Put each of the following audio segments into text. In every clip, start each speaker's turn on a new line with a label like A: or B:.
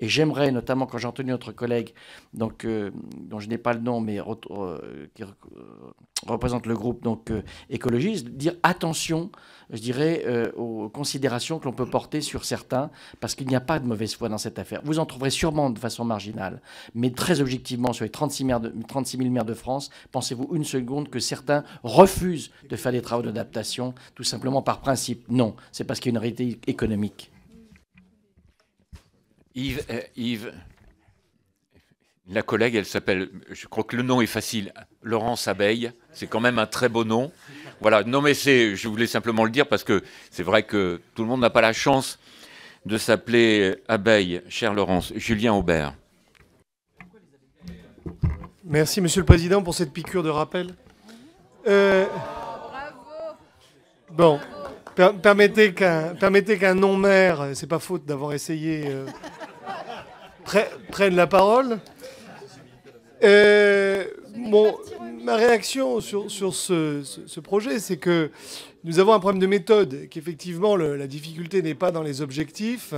A: Et j'aimerais, notamment quand j'ai entendu notre collègue, donc, euh, dont je n'ai pas le nom, mais euh, qui euh, représente le groupe donc, écologiste, dire attention, je dirais, aux considérations que l'on peut porter sur certains, parce qu'il n'y a pas de mauvaise foi dans cette affaire. Vous en trouverez sûrement de façon marginale, mais très objectivement, sur les 36, 36 000 maires de France, pensez-vous une seconde que certains refusent de faire des travaux d'adaptation, tout simplement par principe Non, c'est parce qu'il y a une réalité économique.
B: Euh, Yves, la collègue, elle s'appelle, je crois que le nom est facile, Laurence Abeille. C'est quand même un très beau nom. Voilà, non mais c'est, je voulais simplement le dire parce que c'est vrai que tout le monde n'a pas la chance de s'appeler Abeille, cher Laurence. Julien Aubert.
C: Merci, Monsieur le Président, pour cette piqûre de rappel. Bravo. Euh, bon, permettez qu'un nom non-maire, c'est pas faute d'avoir essayé. Euh, prennent la parole. ma réaction sur, sur ce, projet, c'est que nous avons un problème de méthode, qu'effectivement, la difficulté n'est pas dans les objectifs,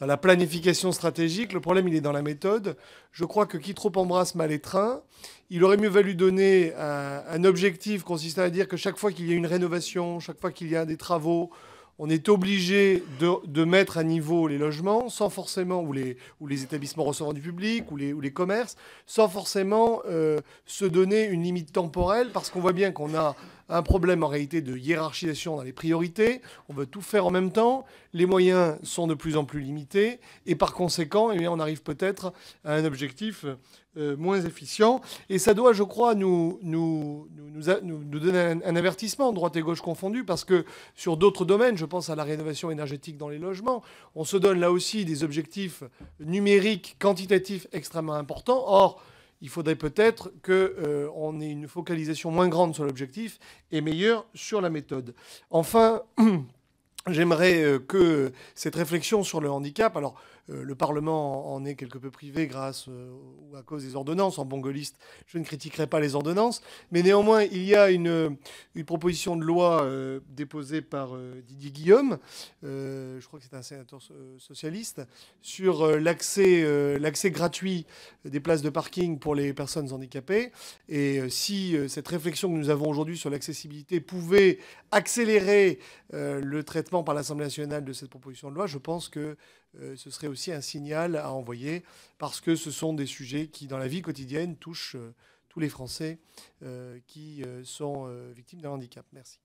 C: dans la planification stratégique, le problème, il est dans la méthode. Je crois que qui trop embrasse mal étreint. Il aurait mieux valu donner un objectif consistant à dire que chaque fois qu'il y a une rénovation, chaque fois qu'il y a des travaux, on est obligé de, mettre à niveau les logements, sans forcément, ou les, ou les établissements recevant du public, ou les, commerces, sans forcément euh, se donner une limite temporelle, parce qu'on voit bien qu'on a un problème en réalité de hiérarchisation dans les priorités. On veut tout faire en même temps. Les moyens sont de plus en plus limités. Et par conséquent, eh on arrive peut-être à un objectif euh, moins efficient. Et ça doit, je crois, nous, donner un, avertissement, droite et gauche confondu parce que sur d'autres domaines, je pense à la rénovation énergétique dans les logements, on se donne là aussi des objectifs numériques, quantitatifs extrêmement importants. Or, il faudrait peut-être qu'on euh, ait une focalisation moins grande sur l'objectif et meilleure sur la méthode. Enfin, J'aimerais euh, que cette réflexion sur le handicap, alors euh, le Parlement en est quelque peu privé grâce euh, ou à cause des ordonnances, en bongoliste je ne critiquerai pas les ordonnances, mais néanmoins il y a une, proposition de loi déposée par Didier Guillaume, je crois que c'est un sénateur socialiste, sur l'accès gratuit des places de parking pour les personnes handicapées. Et si cette réflexion que nous avons aujourd'hui sur l'accessibilité pouvait accélérer le traitement par l'Assemblée nationale de cette proposition de loi, je pense que euh, ce serait aussi un signal à envoyer, parce que ce sont des sujets qui, dans la vie quotidienne, touchent euh, tous les Français euh, qui sont victimes d'un handicap. Merci.